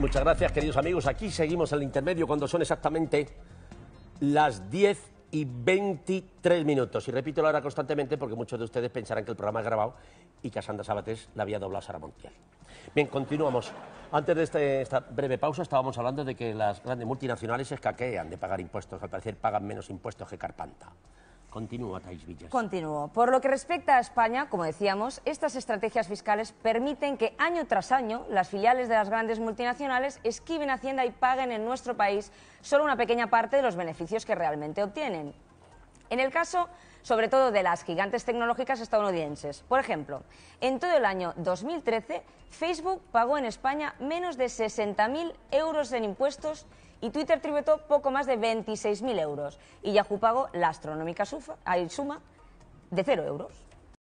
Muchas gracias, queridos amigos. Aquí seguimos el intermedio cuando son exactamente las 10 y 23 minutos. Y repito la hora constantemente porque muchos de ustedes pensarán que el programa es grabado y que a Sandra Sabates la había doblado Sara Montiel. Bien, continuamos. Antes de este, esta breve pausa estábamos hablando de que las grandes multinacionales escaquean de pagar impuestos. Al parecer pagan menos impuestos que Carpanta. Continúa, Tais Villas. Continúo. Por lo que respecta a España, como decíamos, estas estrategias fiscales permiten que año tras año las filiales de las grandes multinacionales esquiven Hacienda y paguen en nuestro país solo una pequeña parte de los beneficios que realmente obtienen. En el caso, sobre todo, de las gigantes tecnológicas estadounidenses. Por ejemplo, en todo el año 2013, Facebook pagó en España menos de 60.000 euros en impuestos y Twitter tributó poco más de 26.000 euros. Y Yahoo pagó la astronómica suma de cero euros.